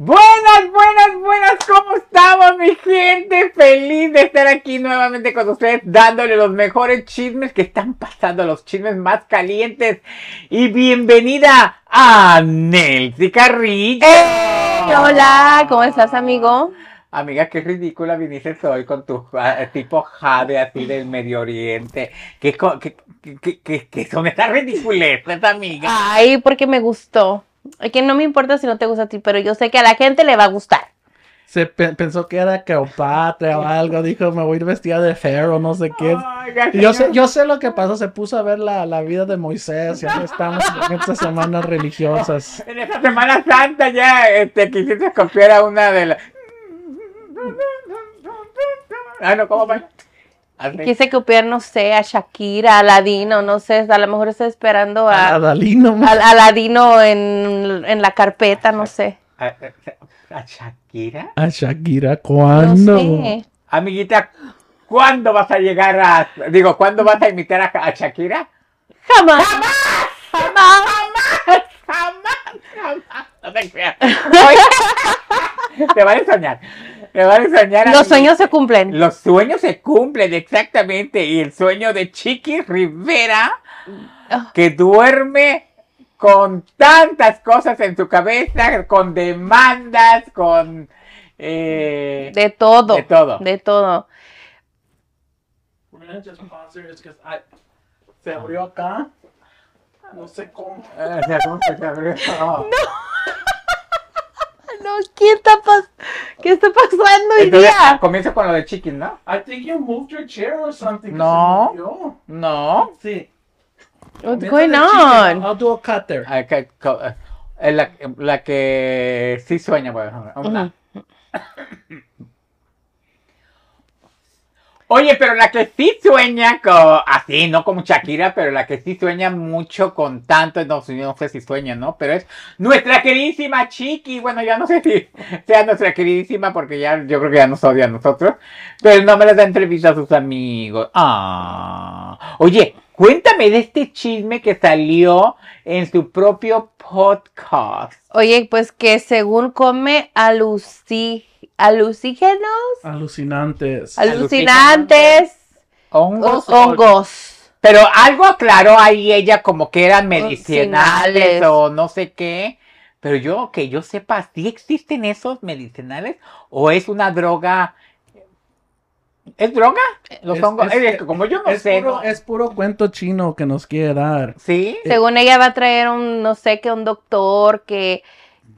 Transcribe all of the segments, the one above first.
Buenas, buenas, buenas, ¿cómo estamos mi gente? Feliz de estar aquí nuevamente con ustedes dándole los mejores chismes que están pasando, los chismes más calientes. Y bienvenida a Nelcy Carrillo. ¡Eh! Hola, ¿cómo estás amigo? Amiga, qué ridícula viniste hoy con tu ah, tipo jade así del Medio Oriente. ¿Qué, son estas ridiculeces, amiga? Ay, porque me gustó que no me importa si no te gusta a ti, pero yo sé que a la gente le va a gustar. Se pensó que era Cleopatra o algo, dijo, me voy a ir vestida de ferro, no sé qué. yo, sé, yo sé lo que pasó, se puso a ver la, la vida de Moisés, ya estamos en estas semanas religiosas. En esta Semana Santa ya este, quisiste escoger a una de las... Ah, no, ¿cómo va? Quise copiar, no sé, a Shakira, a Aladino, no sé, a lo mejor está esperando a. Aladino. A, en, la carpeta, no sé. ¿A, Shakira? ¿A Shakira cuándo? Amiguita, ¿cuándo vas a llegar a. Digo, ¿cuándo vas a imitar a, Shakira? ¡Jamás! ¡Jamás! ¡Jamás! ¡Jamás! ¡Jamás! No te creas. te van a soñar. Los sueños se cumplen. Los sueños se cumplen, exactamente. Y el sueño de Chiqui Rivera, ah. que duerme con tantas cosas en su cabeza, con demandas, con... Eh, de todo. De todo. De todo. Se abrió acá. No sé cómo. Ah, no. No, ¿qué está, pas ¿qué está pasando hoy día? Comienza con lo de chicken, ¿no? I think you moved your chair or something. No. No. Sí. What's Comienza going on? I'll do a cut there. I ah, cut, eh, La, la, que sí sueña, ejemplo pues, Oye, pero la que sí sueña con, así, no como Shakira, pero la que sí sueña mucho con tanto, no, no sé si sueña, ¿no? Pero es nuestra queridísima Chiqui. Bueno, ya no sé si sea nuestra queridísima porque ya, yo creo que ya nos odia a nosotros. Pero no me les da entrevista a sus amigos. Ah. Oye, Cuéntame de este chisme que salió en su propio podcast. Oye, pues que según come a Lucía alucígenos. Alucinantes. Alucinantes. Hongos. Hongos. Pero algo aclaró ahí ella como que eran medicinales o no sé qué. Pero yo, que yo sepa, si existen esos medicinales o es una droga? ¿Es droga? Los hongos. Es, como yo no Puro, Es puro cuento chino que nos quiere dar. Sí. Según ella va a traer un, no sé qué, un doctor que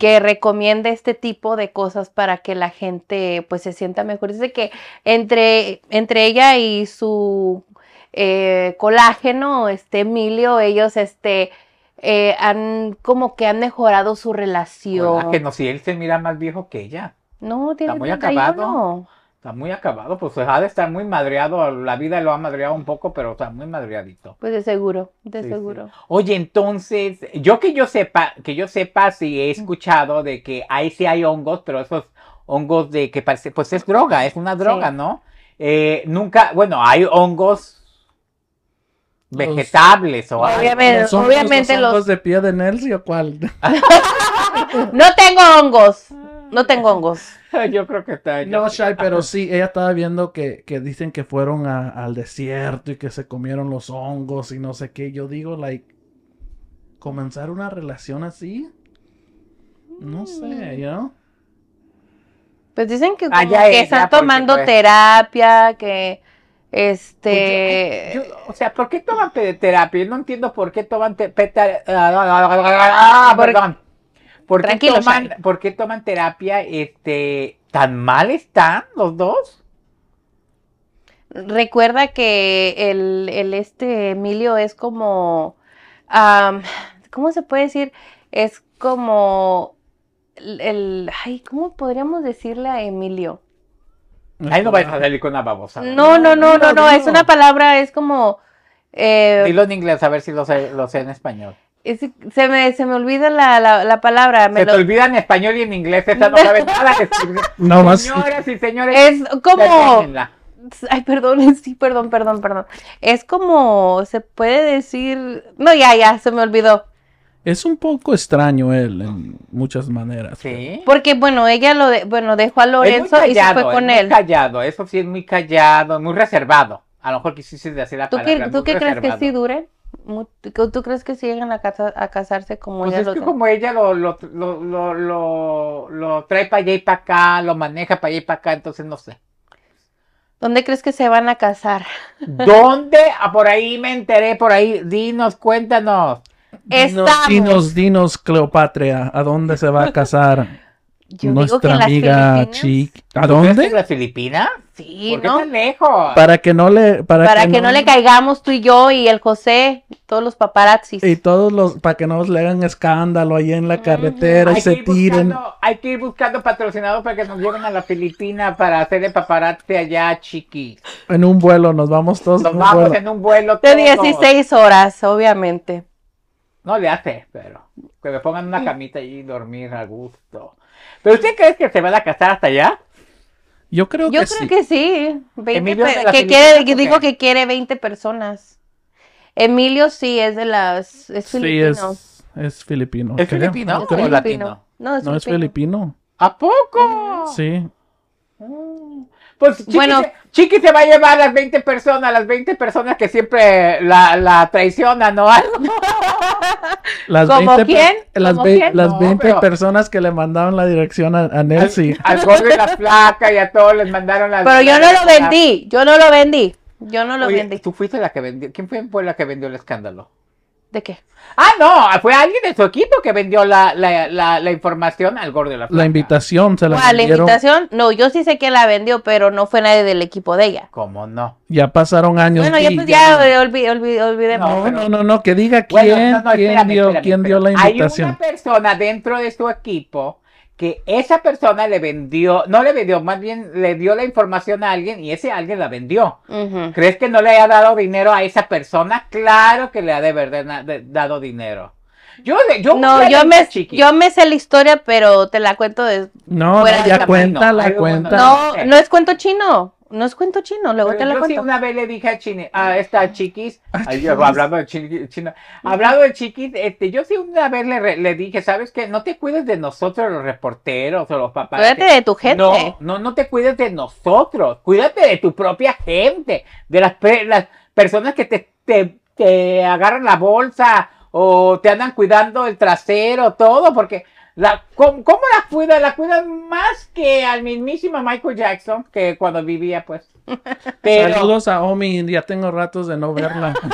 que recomienda este tipo de cosas para que la gente pues se sienta mejor. Dice que entre, entre ella y su eh, colágeno, este Emilio, ellos este eh, han como que han mejorado su relación. Colágeno, si él se mira más viejo que ella. No, tiene Está muy acabado. Está muy acabado, pues ha de estar muy madreado, la vida lo ha madreado un poco, pero está muy madreadito. Pues de seguro, de seguro. Oye, entonces, yo que yo sepa, que yo sepa si he escuchado de que ahí sí hay hongos, pero esos hongos de que parece, pues es droga, es una droga, ¿no? Eh, nunca, bueno, hay hongos vegetables o obviamente, obviamente los hongos de pie de Nelson o cuál. no tengo hongos. Ah. No tengo hongos. Yo creo que está. No, Shai, pero sí, ella estaba viendo que, dicen que fueron al desierto y que se comieron los hongos y no sé qué. Yo digo, like, comenzar una relación así. No mm. sé, ¿no? Pues dicen que, ah, están tomando terapia, que este... Pues o sea, ¿por qué toman terapia? No entiendo por qué toman... terapia. Ah, ah, perdón. ¿Por qué, toman, terapia? Este, ¿Tan mal están los dos? Recuerda que el, este Emilio es como, ¿cómo se puede decir? Es como el, ay, ¿cómo podríamos decirle a Emilio? Ahí no vais a salir con una babosa. No, no, no, no, no, es una palabra, es como... Eh, dilo en inglés, a ver si lo lo sé en español se, me, se me olvida la, palabra. se te olvida en español y en inglés. Esa no sabe nada. no más. Señoras y señores. Es como. Ay, perdón, sí, perdón, perdón, perdón. Es como. Se puede decir. No, ya, ya, se me olvidó. Es un poco extraño él en muchas maneras. Sí. Porque bueno, ella lo de... bueno, dejó a Lorenzo y se fue con él. Muy callado, eso sí es muy callado, muy reservado. A lo mejor quisiste decir la ¿Tú qué, ¿Tú qué crees que sí dure? ¿Tú crees que si llegan a, casarse como ella pues lo como ella lo, trae para allá y para acá, lo maneja para allá y para acá, entonces no sé. ¿Dónde crees que se van a casar? ¿Dónde? Ah, por ahí me enteré, por ahí. Dinos, cuéntanos. Estamos. dinos, dinos Cleopatra, ¿a dónde se va a casar? Nuestra amiga Chiqui. ¿A dónde? ¿a la Filipina? Sí, ¿Por tan lejos? Para que no le para, que, no... le caigamos tú y yo y el José, todos los paparazzis. Y todos los para que no nos le hagan escándalo ahí en la carretera y se tiren. hay que ir buscando patrocinados para que nos lleven a la Filipina para hacer el paparazzi allá, chiqui. En un vuelo nos vamos todos. Nos vamos en un vuelo. De 16 horas, obviamente. No le hace, pero que me pongan una mm. camita y dormir a gusto. ¿Pero usted cree que se van a casar hasta allá? Yo creo Yo que creo sí. que sí. que quiere, que que quiere 20 personas. Emilio sí es de las. Es filipino. Sí, es, filipino. ¿Es filipino no, latino? No, es, filipino. ¿A poco? Sí. Mm. Pues Chiqui, bueno, se, Chiqui se va a llevar a las 20 personas, las 20 personas que siempre la, traicionan o algo. Las ¿Como quién? Las, 20 personas que le mandaron la dirección a, a Al, Jorge de las placas y a todos les mandaron las. Pero yo no lo vendí, yo no lo vendí. Yo no lo vendí. ¿Tú fuiste la que vendió? ¿Quién fue la que vendió el escándalo? ¿De qué? Ah, no, fue alguien de su equipo que vendió la, la, la, información al gordo de la Flaca. La invitación se la Ah, La invitación, no, yo sí sé que la vendió, pero no fue nadie del equipo de ella. ¿Cómo no? Ya pasaron años. Bueno, ya, pues, ya, olvidemos. No, no, no, no, que diga quién, quién, dio, quién dio la invitación. Hay una persona dentro de su equipo que esa persona le vendió, no le vendió, más bien le dio la información a alguien y ese alguien la vendió. ¿Crees que no le haya dado dinero a esa persona? Claro que le ha de haber dado dinero. Yo, yo no, yo me, yo me sé la historia, pero te la cuento de. No, no ya cuenta, la cuenta. No, no es cuento chino. No es cuento chino, luego te lo cuento. Sí, una vez le dije a Chini, a ah, esta Chiquis, ay, ah, yo, hablando de China, hablando de Chiquis, este, yo sí una vez le, dije, ¿sabes qué? No te cuides de nosotros los reporteros o los papás. Cuídate de tu gente. No, no, no te cuides de nosotros, cuídate de tu propia gente, de las, las personas que te, te agarran la bolsa o te andan cuidando el trasero, todo, porque la, ¿cómo, la cuida? La cuida más que al mismísimo Michael Jackson, que cuando vivía, pues. Saludos a Omi, ya tengo ratos de no verla.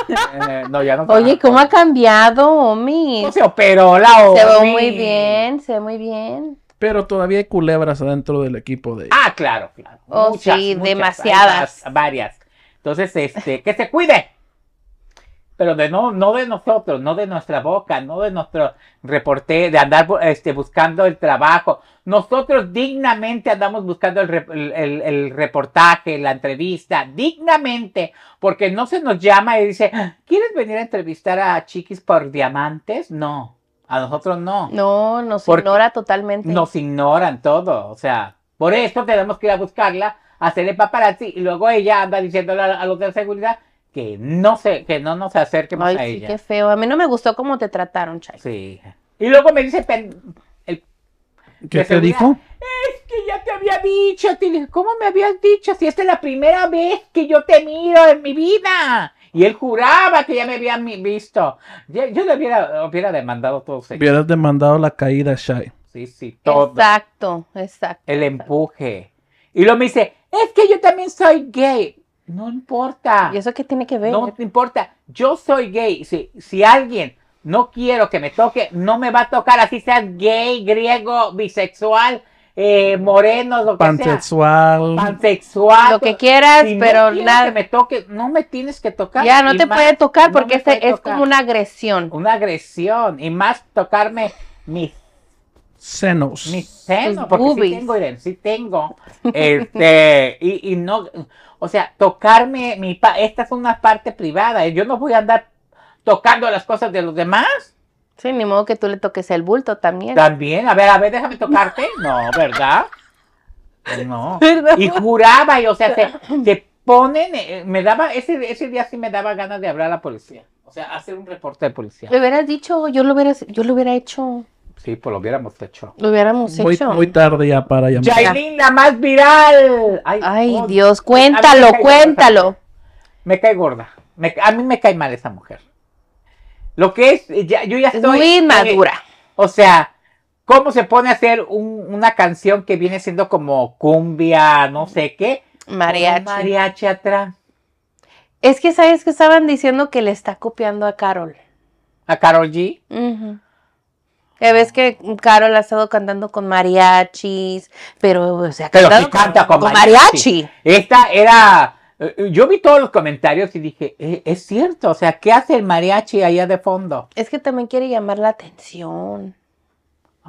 Eh, no, ya no Oye, ¿cómo ha cambiado Omi? No se operó la Omi. Se ve muy bien, se ve muy bien. Pero todavía hay culebras adentro del equipo de... Ah, claro, claro. Oh, sí, demasiadas. Varias. Entonces, este, que se cuide pero de no, no de nosotros, no de nuestra boca, no de nuestro reporte, de andar este, buscando el trabajo. Nosotros dignamente andamos buscando el, el, el, reportaje, la entrevista, dignamente, porque no se nos llama y dice, ¿quieres venir a entrevistar a Chiquis por diamantes? No, a nosotros no. No, nos ignora totalmente. Nos ignoran todo, o sea, por esto tenemos que ir a buscarla, hacerle paparazzi y luego ella anda diciéndole a, a los de seguridad, que no se, que no nos acerquemos Ay, a sí, qué feo. A mí no me gustó cómo te trataron, Chay. Sí. Y luego me dice ¿Qué te dijo? Es que ya te había dicho, ¿cómo me habías dicho? Si esta es la primera vez que yo te miro en mi vida. Y él juraba que ya me habían visto. Yo, le hubiera, demandado todo eso. Hubieras demandado la caída, Shai. Sí, sí, todo. Exacto, exacto. El empuje. Y luego me dice, es que yo también soy gay. No importa. ¿Y eso qué tiene que ver? No importa. Yo soy gay. Si, si alguien no quiero que me toque, no me va a tocar, así seas gay, griego, bisexual, eh, moreno, lo que sea. Pansexual. Lo que quieras, pero nada. me toque, no me tienes que tocar. Ya, no te puede tocar porque este es como una agresión. Una agresión. Y más tocarme mis senos. Mis senos, porque sí tengo, sí tengo. Este, y, y no, o sea, tocarme mi pa esta es una parte privada. Yo no voy a andar tocando las cosas de los demás. Sí, ni modo que tú le toques el bulto también. También, a ver, a ver, déjame tocarte. No, ¿verdad? No. Y juraba, y o sea, se, ponen, eh, me daba, ese, ese día sí me daba ganas de hablar a la policía. O sea, hacer un reporte de policía. Le hubieras dicho, yo lo hubiera, yo lo hubiera hecho. Sí, pues lo hubiéramos hecho. Lo hubiéramos hecho. Muy tarde ya para llamar. Yailin, la más viral. Ay, Dios, cuéntalo, cuéntalo. Me cae gorda. a mí me cae mal esa mujer. Lo que es, yo ya estoy. Muy madura. o sea, ¿cómo se pone a hacer una canción que viene siendo como cumbia, no sé qué? Mariachi. Mariachi atrás. Es que sabes que estaban diciendo que le está copiando a Carol. ¿A Carol G? Ajá ves que Carol ha estado cantando con mariachis, pero, o sea, pero canta con, mariachi. Esta era. Eh, yo vi todos los comentarios y dije, eh, es cierto, o sea, ¿qué hace el mariachi allá de fondo? Es que también quiere llamar la atención.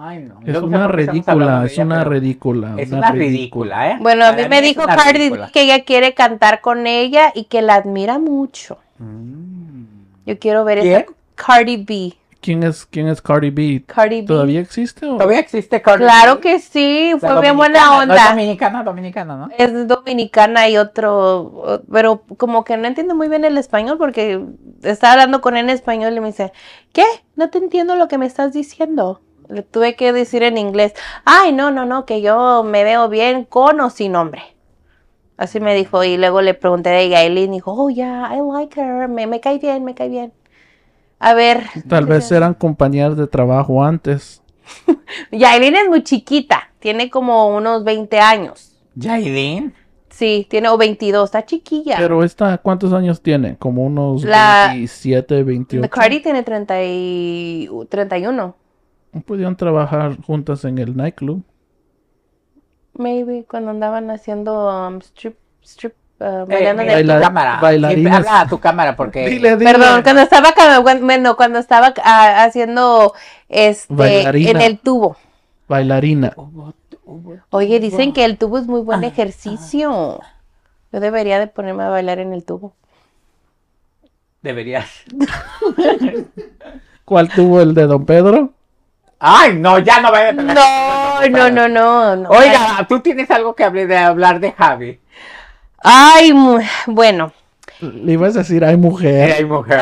Ay, no. Es, una ridícula, es, una ridícula, es una ridícula, ¿eh? Bueno, a mí, me dijo Cardi que ella quiere cantar con ella y que la admira mucho. Mm. Yo quiero ver esa Cardi B quién es quién es Cardi B? Cardi B. ¿Todavía existe? O? Todavía existe Cardi Claro que sí, fue bien buena onda. es dominicana, dominicana, ¿no? Es dominicana y otro, pero como que no entiendo muy bien el español porque estaba hablando con él en español y me dice, "¿Qué? No te entiendo lo que me estás diciendo." Le tuve que decir en inglés, "Ay, no, no, no, que yo me veo bien con o sin nombre." Así me dijo y luego le pregunté a ella y dijo, "Oh, yeah, I like her. Me, me cae bien, me cae bien." A ver. Tal vez eran compañeras de trabajo antes. Yailin es muy chiquita, tiene como unos 20 años. ¿Yailin? Sí, tiene o 22, está chiquilla. Pero esta, ¿cuántos años tiene? Como unos 27, 28. La Cardi tiene 30 y, 31. Pudieron trabajar juntas en el nightclub. Maybe, cuando andaban haciendo um, strip, strip Ah, eh, bailando en eh, cámara. Habla a tu cámara porque. Perdón, cuando estaba cuando estaba ah, haciendo este en el tubo. Bailarina. Oye, dicen que el tubo es muy buen ah, ejercicio. Yo debería de ponerme a bailar en el tubo. Deberías. ¿Cuál tubo el de Don Pedro? Ay, no, ya no vaya a No, no, no, no, Oiga, tú tienes algo que de, hablar de Javi. Ay, bueno. Le ibas a decir, ay, mujer.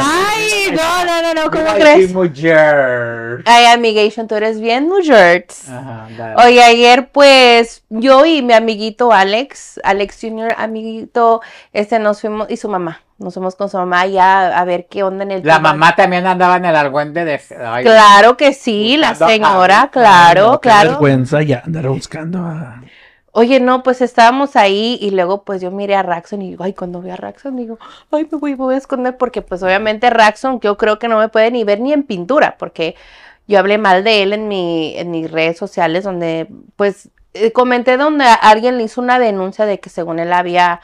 Ay, no, no, no, no, ¿cómo ay, crees? mujer. Ay, amigation, tú eres bien mujer. Ajá, dale. Oye, ayer, pues, yo y mi amiguito Alex, Alex Jr., amiguito, este, nos fuimos, y su mamá, nos fuimos con su mamá ya a ver qué onda en el... La mamá también andaba en el argüente de... claro que sí, la señora, claro, claro. Qué vergüenza ya andar buscando a... Oye, no, pues estábamos ahí y luego pues yo miré a Raxon y digo, ay, cuando veo a Raxon digo, ay, me voy, voy a esconder porque pues obviamente Raxon yo creo que no me puede ni ver ni en pintura porque yo hablé mal de él en, mi, en mis redes sociales donde pues eh, comenté donde alguien le hizo una denuncia de que según él había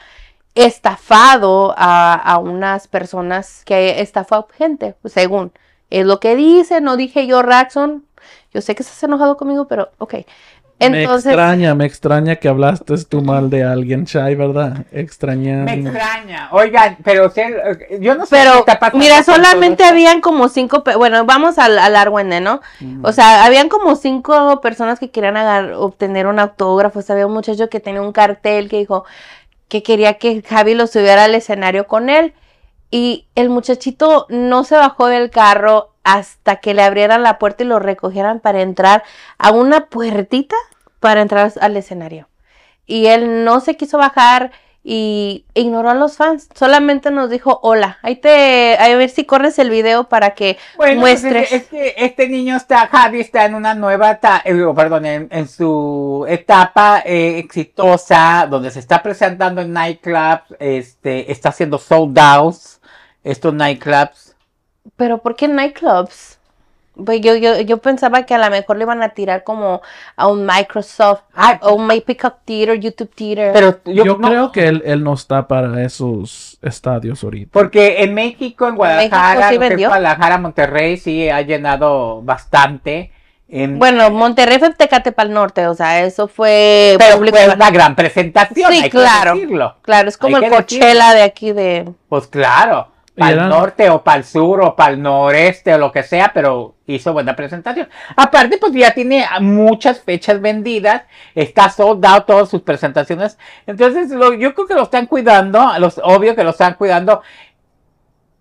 estafado a, a unas personas que estafó a gente, según es lo que dice, no dije yo Raxon, yo sé que estás enojado conmigo, pero ok me extraña, me extraña que hablaste tú mal de alguien, Chay, ¿verdad? Extraña. Me extraña. Oigan, pero yo no sé pero, Mira, solamente habían como cinco, bueno, vamos al, al ¿no? O sea, habían como cinco personas que querían obtener un autógrafo. O había un muchacho que tenía un cartel que dijo que quería que Javi lo subiera al escenario con él. Y el muchachito no se bajó del carro hasta que le abrieran la puerta y lo recogieran para entrar a una puertita para entrar al escenario. Y él no se quiso bajar y ignoró a los fans. Solamente nos dijo hola. Ahí te, a ver si corres el video para que pues muestres. es que, este niño está, Javi está en una nueva, etapa, perdón, en, su etapa eh, exitosa, donde se está presentando en nightclubs, este, está haciendo sold outs, estos nightclubs. Pero ¿por qué nightclubs? Pues yo, yo, pensaba que a lo mejor le iban a tirar como a un Microsoft a ah, o un Theater, YouTube Theater. Pero yo, creo que él, no está para esos estadios ahorita. Porque en México, en Guadalajara, Monterrey sí ha llenado bastante. Bueno, Monterrey fue Tecate para el norte, o sea, eso fue. la una gran presentación, sí, claro. decirlo. Claro, es como el Coachella de aquí de. Pues claro para el norte o para el sur o para el noreste o lo que sea, pero hizo buena presentación. Aparte, pues ya tiene muchas fechas vendidas, está soldado todas sus presentaciones. Entonces, yo creo que lo están cuidando, los, obvio que lo están cuidando.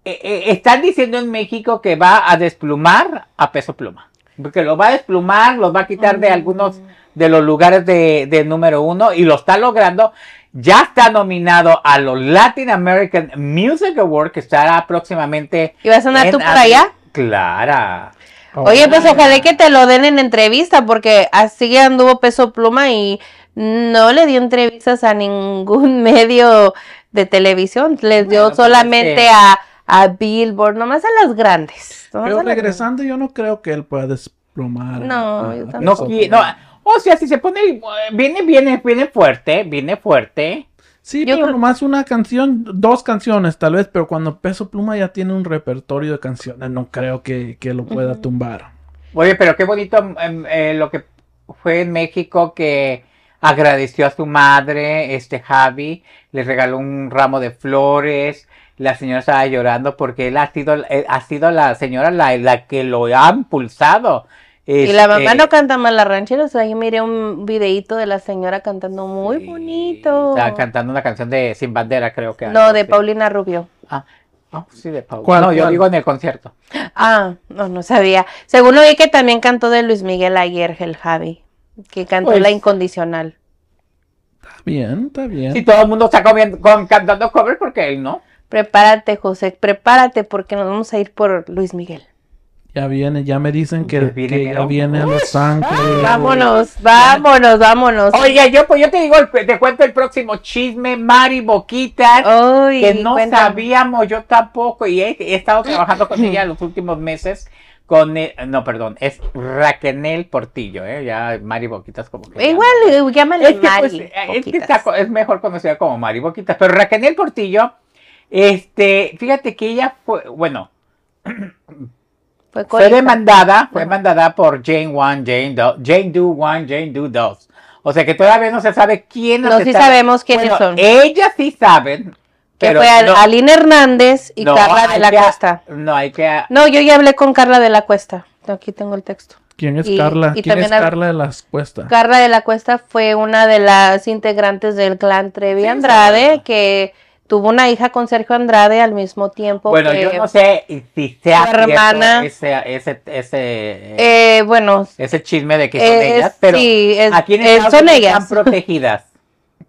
E, e, están diciendo en México que va a desplumar a peso pluma. Porque lo va a desplumar, los va a quitar de mm. algunos de los lugares de, número uno y lo está logrando. Ya está nominado a los Latin American Music Award que estará próximamente. ¿Y vas a sonar tú por allá? Clara. Oh, Oye, pues ojalá que te lo den en entrevista, porque así anduvo peso pluma y no le dio entrevistas a ningún medio de televisión, les dio pues, solamente a, a, Billboard, nomás a las grandes. Pero regresando, yo no creo que él pueda desplomar. No, yo tampoco. no, o sea, si se pone, eh, viene, viene, viene fuerte, viene fuerte. Sí, pero nomás una canción, dos canciones tal vez, pero cuando Peso Pluma ya tiene un repertorio de canciones, no creo que, lo pueda tumbar. Oye, pero qué bonito mm, em, eh, lo que fue en México que agradeció a su madre, este Javi, le regaló un ramo de flores, la señora estaba llorando porque él ha sido, eh, ha sido la señora la que lo ha impulsado y la este, mamá no canta mal O sea, yo miré un videito de la señora cantando muy bonito. Está cantando una canción de Sin Bandera, creo que. No, de Paulina Rubio. Ah, sí, de Paulina. yo digo en el concierto. Ah, no, no sabía. Según oí que también cantó de Luis Miguel ayer, el Javi, que cantó pues La Incondicional. Está bien, está bien. Y todo el mundo está con, cantando cover, porque él no. Prepárate, José, prepárate, porque nos vamos a ir por Luis Miguel. Ya viene, ya me dicen que, viene, ya viene Los Ángeles. ¡Ah! Vámonos, vámonos, vámonos. Oye, yo pues yo te digo, te cuento el próximo chisme, Mari Boquita. que no sabíamos, yo tampoco, y he, estado trabajando con ella los últimos meses. Con e, no, perdón, es Raquenel Portillo, ¿eh? Ya Mari Boquitas como que. Igual, eh, llámale es Mari. Pues, eh, es, mejor conocida como Mari Boquita, pero Raquenel Portillo, este, fíjate que ella fue, bueno. Fue, demandada, fue demandada por Jane one Jane 2, Jane Do one Jane Do dos O sea que todavía no se sabe quiénes No, sabemos quiénes son. Ellas sí saben. Que fue Aline Hernández y Carla de la Cuesta. No, hay que. No, yo ya hablé con Carla de la Cuesta. Aquí tengo el texto. ¿Quién es Carla? ¿Quién es Carla de la Cuesta? Carla de la Cuesta fue una de las integrantes del clan Trevi Andrade que tuvo una hija con Sergio Andrade al mismo tiempo. Bueno, yo no sé si sea hermana, ese, eh, bueno, ese chisme de que eh, son ellas, pero aquí en están protegidas.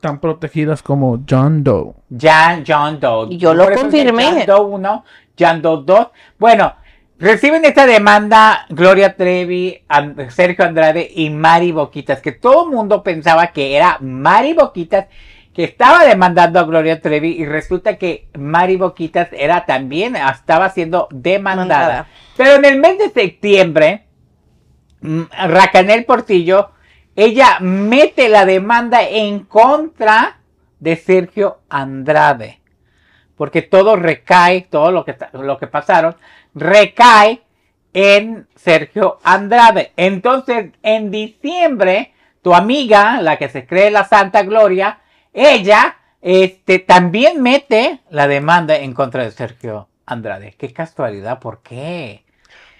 Tan protegidas como John Doe. John Doe. yo lo confirmé. John Doe 1, John Doe 2. Bueno, Reciben esta demanda Gloria Trevi, Sergio Andrade y Mari Boquitas, que todo el mundo pensaba que era Mari Boquitas que estaba demandando a Gloria Trevi y resulta que Mari Boquitas era también, estaba siendo demandada. Pero en el mes de septiembre, mm, Racanel Portillo, ella mete la demanda en contra de Sergio Andrade. Porque todo recae, todo lo que, lo que pasaron, recae en Sergio Andrade. Entonces, en diciembre, tu amiga, la que se cree la Santa Gloria, ella este, también mete la demanda en contra de Sergio Andrade. Qué casualidad, ¿por qué?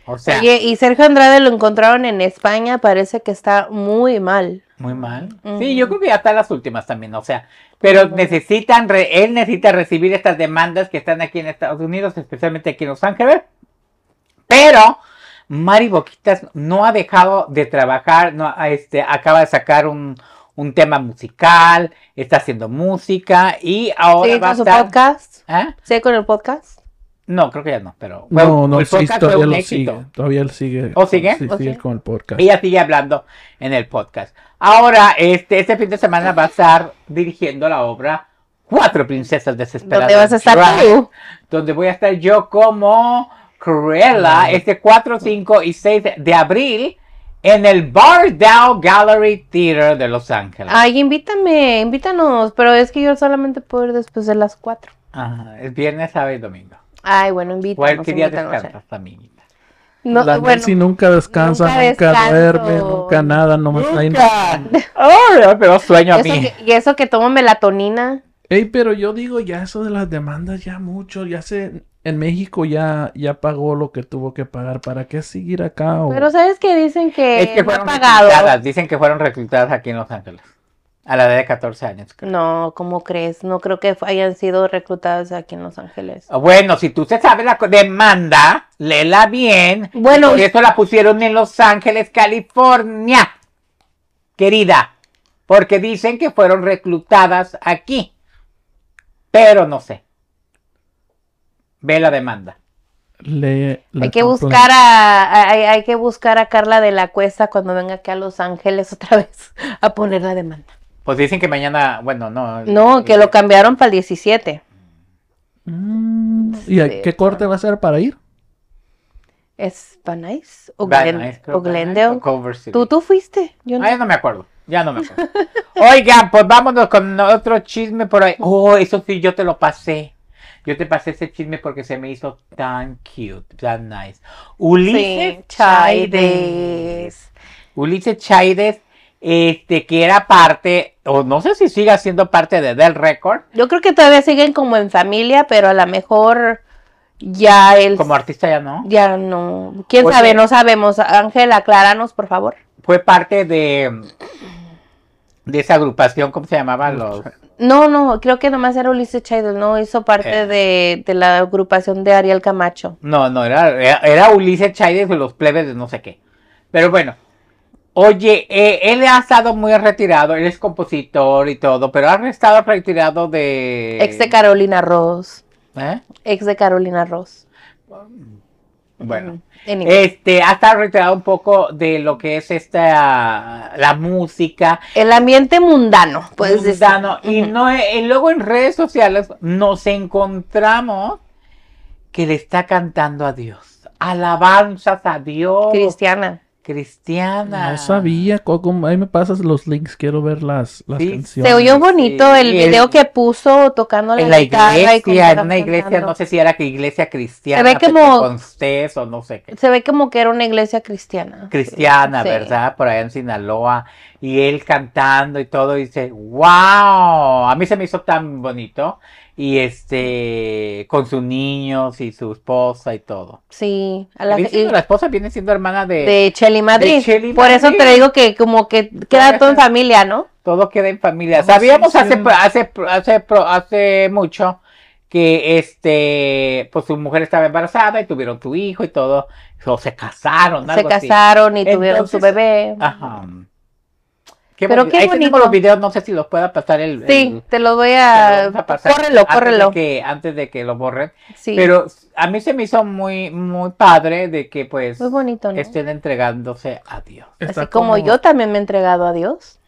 O sea, y Sergio Andrade lo encontraron en España, parece que está muy mal. Muy mal. Sí, yo creo que ya está las últimas también, o sea, pero necesitan, él necesita recibir estas demandas que están aquí en Estados Unidos, especialmente aquí en Los Ángeles. Pero Mari Boquitas no ha dejado de trabajar, no, este, acaba de sacar un, un tema musical, está haciendo música y ahora ¿Sigue va a su podcast? ¿Eh? ¿Sigue con el podcast? No, creo que ya no, pero no, no, el todavía lo Sigue, todavía sigue. ¿O sigue? Sí, sigue con el podcast. Ella sigue hablando en el podcast. Ahora, este, este fin de semana va a estar dirigiendo la obra Cuatro Princesas Desesperadas. ¿Dónde vas a estar tú? Donde voy a estar yo como Cruella, ah. este 4, 5 y 6 de abril en el Bardell Gallery Theater de Los Ángeles. Ay, invítame, invítanos, pero es que yo solamente puedo ir después de las 4. Ajá, es viernes, sábado y domingo. Ay, bueno, invítanos. ¿Cuál día descansas, eh. amiguita? No, la bueno, Nancy nunca descansa, nunca, duerme, nunca nada, no me sueño. nada. Oh, pero sueño a mí. y eso que tomo melatonina. Ey, pero yo digo ya eso de las demandas ya mucho, ya se en México ya, ya pagó lo que tuvo que pagar. ¿Para qué seguir acá? Pero sabes que dicen que, fueron Reclutadas. Dicen que fueron reclutadas aquí en Los Ángeles. A la edad de 14 años. No, ¿cómo crees? No creo que hayan sido reclutadas aquí en Los Ángeles. Ah, bueno, si tú se sabes la demanda, léela bien. Bueno. Y eso la pusieron en Los Ángeles, California. Querida. Porque dicen que fueron reclutadas aquí. Pero no sé ve la demanda. hay que buscar a, hay, que buscar a Carla de la Cuesta cuando venga aquí a Los Ángeles otra vez a poner la demanda. Pues dicen que mañana, bueno, no. No, que lo cambiaron para el 17. Mm, ¿Y qué corte va a ser para ir? ¿Es para ¿O, o Glendale? ¿Tú, fuiste? Yo no. Ah, no me acuerdo. Ya no me acuerdo. Oigan, pues vámonos con otro chisme por ahí. Oh, eso sí, yo te lo pasé. Yo te pasé ese chisme porque se me hizo tan cute, tan nice. Ulises Chaides. Ulises Chaides, este, que era parte, o no sé si siga siendo parte de Del Record. Yo creo que todavía siguen como en familia, pero a lo mejor ya él. Como artista ya no. Ya no. ¿Quién pues sabe? no sabemos. Ángel, acláranos, por favor. Fue parte de de esa agrupación, ¿cómo se llamaba? Los no, no, creo que nomás era Ulises Chaidel, no hizo parte eh. de, la agrupación de Ariel Camacho. No, no, era, era, Ulises Chaidel de los plebes de no sé qué. Pero bueno, oye, eh, él ha estado muy retirado, él es compositor y todo, pero ha estado retirado de... Ex de Carolina Ross. ¿Eh? Ex de Carolina Ross. Bueno, este, ha estado retirado un poco de lo que es esta, la música. El ambiente mundano, pues. Mundano. Decir. Y, no, eh, y luego en redes sociales nos encontramos que le está cantando a Dios. Alabanzas a Dios. Cristiana cristiana. No sabía, cómo ahí me pasas los links, quiero ver las, las canciones. Se oyó bonito el video que puso tocando la, en iglesia, en una iglesia, no sé si era que iglesia cristiana, se ve pues, como, o no sé qué. Se ve como que era una iglesia cristiana. Cristiana, ¿verdad? Por allá en Sinaloa, y él cantando y todo, dice, wow, a mí se me hizo tan bonito y este con sus niños y su esposa y todo. Sí, la, la esposa viene siendo hermana de de Cheli Madrid. De Por eso te digo que como que queda todo en familia, ¿no? Todo queda en familia. Sabíamos hace hace hace hace mucho que este pues su mujer estaba embarazada y tuvieron tu hijo y todo, o se casaron, Se casaron y tuvieron su bebé. Ajá. Pero Ahí tenemos los videos, no sé si los pueda pasar el. Sí, te los voy a. pasar córrelo, antes córrelo. De que, antes de que lo borren. Sí. Pero a mí se me hizo muy, muy padre de que, pues. Muy bonito, Estén entregándose a Dios. Así como... yo también me he entregado a Dios.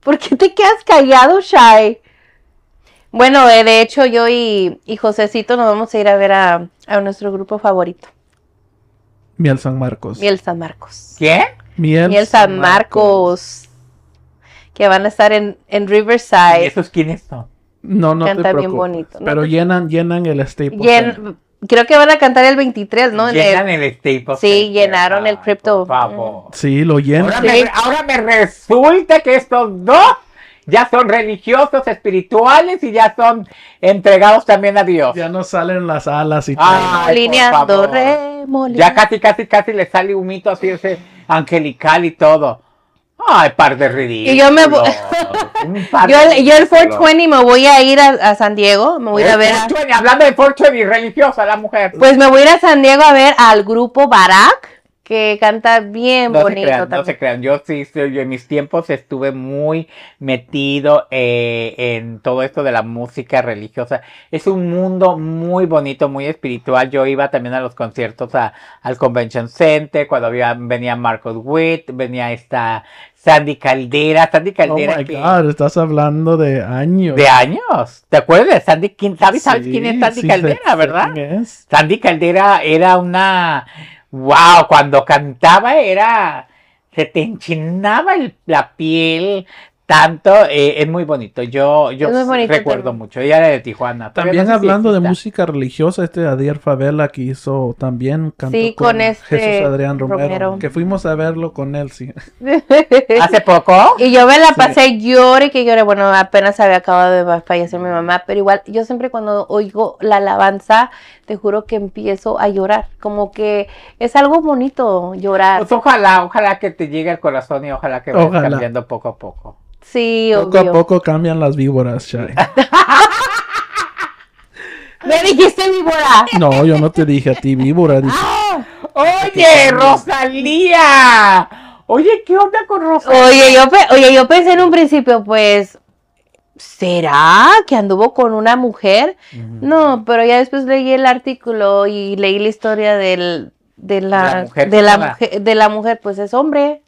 ¿Por qué te quedas callado, Shai? Bueno, eh, de hecho, yo y, y, Josecito nos vamos a ir a ver a, a nuestro grupo favorito. Miel San Marcos. Miel San Marcos. ¿Qué? Miel, San, Marcos, Que van a estar en, Riverside. ¿Y esos quiénes son? No, no Canta te bien bonito. Pero llenan, llenan el Staples. creo que van a cantar el 23, ¿no? Llenan el, el Sí, llenaron el ah, Crypto. Por mm. sí, lo llenan. Ahora, Me, resulta que estos dos ya son religiosos, espirituales y ya son entregados también a Dios. Ya no salen las alas y todo. remolino Ya casi, casi, casi le sale un mito así ese angelical y todo. Ay, par de ridículos. Y yo me voy. yo, el 420 me voy a ir a, San Diego. Me voy a ver. Hablando de 420, religiosa la mujer. Pues me voy a ir a San Diego a ver al grupo Barak que canta bien bonito. también. No se crean, yo sí, yo en mis tiempos estuve muy metido eh, en todo esto de la música religiosa. Es un mundo muy bonito, muy espiritual. Yo iba también a los conciertos a, al Convention Center, cuando había, venía Marcos Witt, venía esta Sandy Caldera, Sandy oh Caldera. Oh my God, estás hablando de años. De años. ¿Te acuerdas Sandy? sabes, quién es Sandy Caldera, verdad? Sandy Caldera era una wow, cuando cantaba era, se te enchinaba la piel, tanto, eh, es muy bonito. Yo, yo recuerdo mucho. Ella era de Tijuana. También hablando de música religiosa, este Adier Favela que hizo también canto este Jesús Adrián Romero, que fuimos a verlo con él, ¿Hace poco? Y yo me la pasé lloré que llore. Bueno, apenas había acabado de fallecer mi mamá, pero igual yo siempre cuando oigo la alabanza, te juro que empiezo a llorar. Como que es algo bonito llorar. Pues ojalá, ojalá que te llegue al corazón y ojalá que vaya cambiando poco a poco. Sí, Poco a poco cambian las víboras, Shai. ¡Me dijiste víbora! No, yo no te dije a ti víbora. Ah, dije... ¡Oye, Rosalía! Oye, ¿qué onda con Rosalía? Oye yo, pensé en un principio, pues, ¿será que anduvo con una mujer? No, pero ya después leí el artículo y leí la historia del, de, la, de la mujer, pues es hombre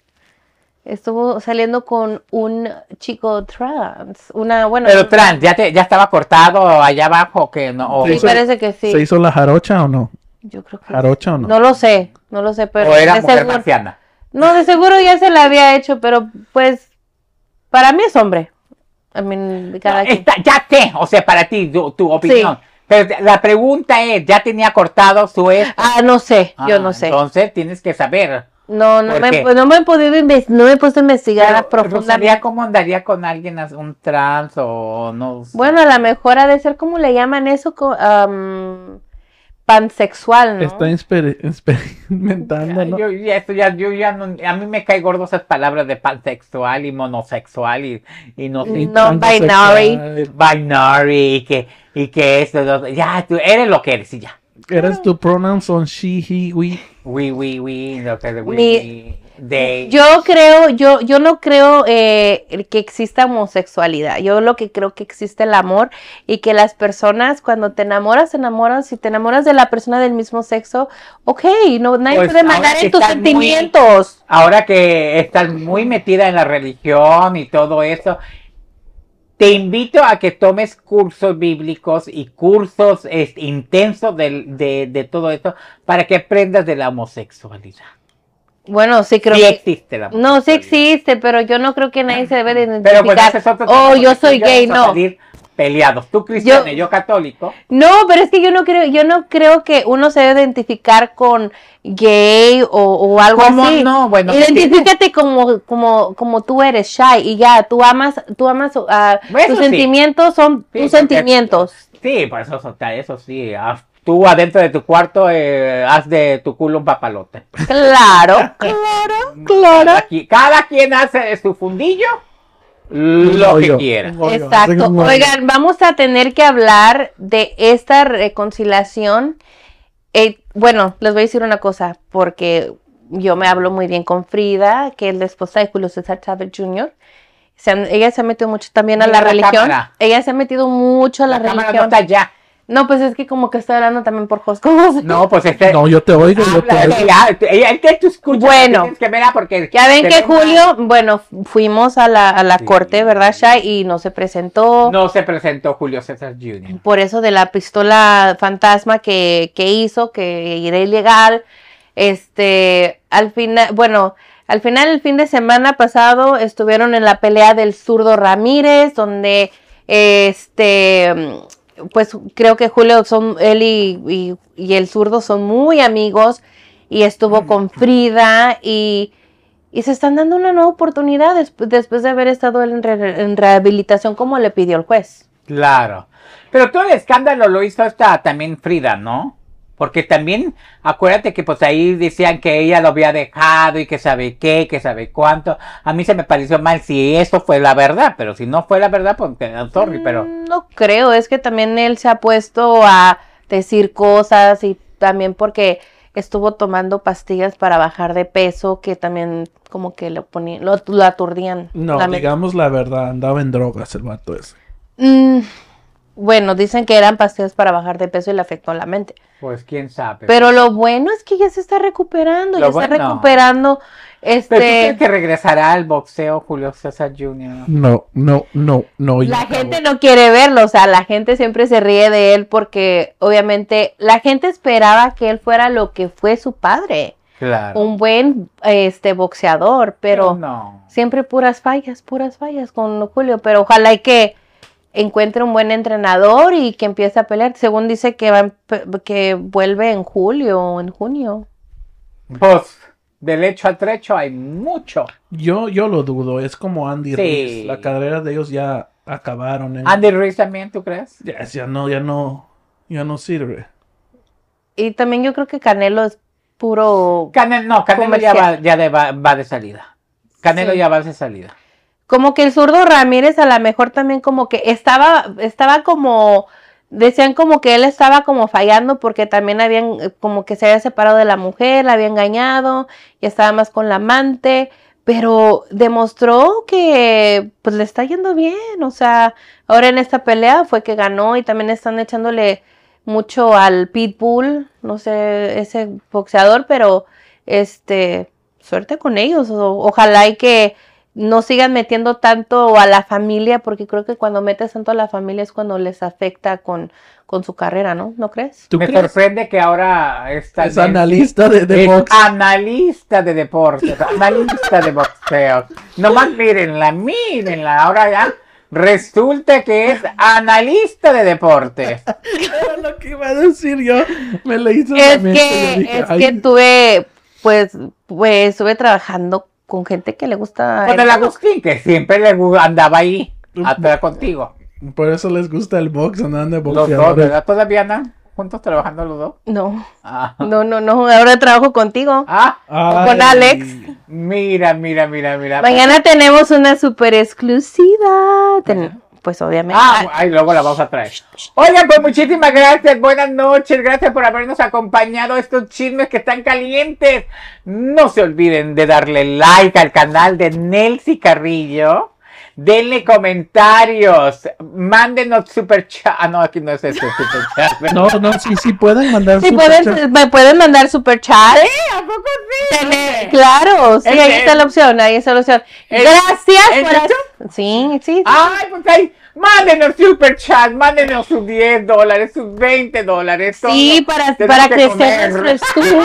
estuvo saliendo con un chico trans, una bueno. Pero trans, ya te, ya estaba cortado allá abajo que no. Sí, parece que sí. ¿Se hizo la jarocha o no? Yo creo que jarocha o no. No lo sé, no lo sé, pero o era mujer No, de seguro ya se la había hecho, pero pues para mí es hombre. A mí, cada ya te o sea, para ti tu, opinión. Pero la pregunta es, ¿ya tenía cortado su Ah, no sé, yo no ah, sé. Entonces tienes que saber. No, no me, pues, no me, he podido no me he puesto a investigar a profundamente. cómo andaría con alguien, un trans o no? Bueno, a lo mejor ha de ser como le llaman eso, pansexual, ¿no? Está experimentando, ¿no? ya, ya, yo ya a mí me caen gordo esas palabras de pansexual y monosexual y, y no... Mm, binary. Binary, que, y que eso, ya, tú eres lo que eres y ya. Eres tu pronouns on she, he, we. We, we, we, Yo creo, yo, yo no creo eh, que exista homosexualidad. Yo lo que creo que existe el amor y que las personas cuando te enamoras, te enamoran, Si te enamoras de la persona del mismo sexo, ok, no, nadie pues puede mandar en tus sentimientos. ahora que estás muy metida en la religión y todo eso, te invito a que tomes cursos bíblicos y cursos este, intensos de, de todo esto para que aprendas de la homosexualidad. Bueno, sí creo que... existe No, sí existe, pero yo no creo que nadie se debe de pues, identificar. Pero oh, yo soy gay, no. peleados, tú cristiano yo, católico. No, pero es que yo no creo, yo no creo que uno se debe identificar con gay o, algo así. no? Bueno, identifícate como como como tú eres shy y ya, tú amas, tú amas ah, tus sentimientos son tus sentimientos. Sí, por eso, eso sí, tú adentro de tu cuarto eh, haz de tu culo un papalote. Claro, claro, claro. Cada quien, hace de su fundillo lo que quiera. Exacto. Oigan, vamos a tener que hablar de esta reconciliación. Eh, bueno, les voy a decir una cosa, porque yo me hablo muy bien con Frida, que es la esposa de Julio César Chávez Jr. ella se ha metido mucho también a la, religión. Ella se ha metido mucho a la, religión. Cámara no, pues es que como que estoy hablando también por Josco. No, pues este. No, yo te oigo, yo te oigo. tú escuchas. Bueno, que ah, porque ya ven que Julio, bueno, fuimos a la, a la corte, ¿verdad, Shai? Y no se presentó. No se presentó Julio César Jr. Por eso de la pistola fantasma que, que hizo, que era ilegal. Este, al final, bueno, al final, el fin de semana pasado estuvieron en la pelea del zurdo Ramírez, donde este pues creo que Julio son, él y, y, el zurdo son muy amigos y estuvo mm. con Frida y, y se están dando una nueva oportunidad después de haber estado en, en, rehabilitación como le pidió el juez. Claro. Pero todo el escándalo lo hizo hasta también Frida, ¿no? Porque también, acuérdate que pues ahí decían que ella lo había dejado y que sabe qué, que sabe cuánto. A mí se me pareció mal si eso fue la verdad, pero si no fue la verdad, pues sorry, pero... Mm, no creo, es que también él se ha puesto a decir cosas y también porque estuvo tomando pastillas para bajar de peso que también como que lo ponían, lo, aturdían. No, digamos la verdad, andaba en drogas el vato ese. Mm, bueno, dicen que eran pastillas para bajar de peso y le afectó la mente. Pues quién sabe. Pero pues. lo bueno es que ya se está recuperando, ya está recuperando. Este... que regresará al boxeo Julio César Jr.? No, no, no, no. La gente no quiere verlo, o sea, la gente siempre se ríe de él porque obviamente la gente esperaba que él fuera lo que fue su padre. Claro. un buen este boxeador, pero siempre puras fallas, puras fallas con Julio, pero ojalá y que encuentre un buen entrenador y que empiece a pelear. Según dice que, va que vuelve en julio o en junio. Pues, del hecho al trecho hay mucho. Yo, yo lo dudo, es como Andy La carrera de ellos ya acabaron. ¿eh? Andy Ruiz también, ¿tú crees? ya, no, ya no, ya no sirve. Y también yo creo que Canelo es puro. Canelo no, Canelo ya, va, ya de, va, de salida. Canelo ya va de salida como que el zurdo Ramírez a lo mejor también como que estaba, estaba como, decían como que él estaba como fallando porque también habían, eh, como que se había separado de la mujer, la había engañado y estaba más con la amante, pero demostró que pues le está yendo bien, o sea, ahora en esta pelea fue que ganó y también están echándole mucho al Pitbull, no sé, ese boxeador, pero este, suerte con ellos, ojalá y que no sigan metiendo tanto a la familia, porque creo que cuando metes tanto a la familia es cuando les afecta con, con su carrera, ¿no? ¿No crees? Me sorprende que ahora está es analista de, deporte Analista de deporte. analista de boxeo. Nomás mírenla, mírenla, ahora ya. Resulta que es analista de deporte. Era lo que iba a decir yo. Me lo hizo es que, es que tuve, pues, pues estuve trabajando con gente que le gusta. Con el, Agustín, que siempre andaba ahí, Hasta mm. contigo. Por eso les gusta el box, andan de Los dos, ¿verdad? Todavía andan juntos trabajando los dos. No. Ah. No, no, no. Ahora trabajo contigo. Ah. Con Alex. Mira, mira, mira, mira. Mañana tenemos una super exclusiva pues obviamente. Ah, ahí luego la vamos a traer. Oigan, pues muchísimas gracias, buenas noches, gracias por habernos acompañado a estos chismes que están calientes. No se olviden de darle like al canal de Nelcy Carrillo denle comentarios, mándenos super chat. Ah, no, aquí no es eso, super chat. No, no, sí, sí pueden mandar super pueden, chat. Me pueden mandar super chat. Sí, ¿a poco sí? claro, sí, ahí está la opción, ahí está la opción. Gracias por... Sí, sí, sí. Ay, pues mándenos super chat, mándenos sus 10 dólares, sus 20 dólares. Sí, para, para crecer nuestro estudio.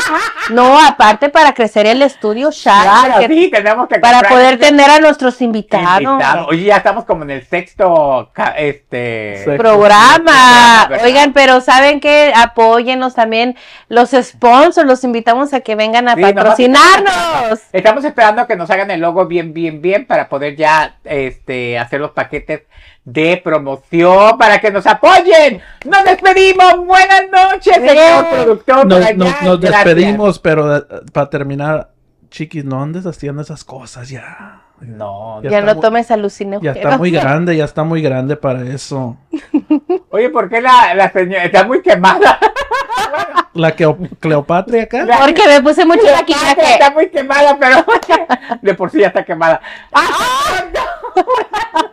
No, aparte para crecer el estudio chat. Claro, sí, tenemos que Para poder este tener a nuestros invitados. invitados. Oye, ya estamos como en el sexto este programa. Oigan, pero ¿saben que apóyenos también los sponsors, los invitamos a que vengan a patrocinarnos. Estamos esperando que nos hagan el logo bien, bien, bien para poder ya este, hacer los paquetes de promoción para que nos apoyen. Nos despedimos. Buenas noches, señor productor. Nos, despedimos, pero eh, para terminar, chiquis, no andes haciendo esas cosas ya. No, ya, no tomes alucinógenos. Ya está muy grande, ya está muy grande para eso. Oye, ¿por qué la, señora está muy quemada? la que Cleopatra acá. Porque me puse mucho la Está muy quemada, pero de por sí ya está quemada. ¡Ah, ah. no!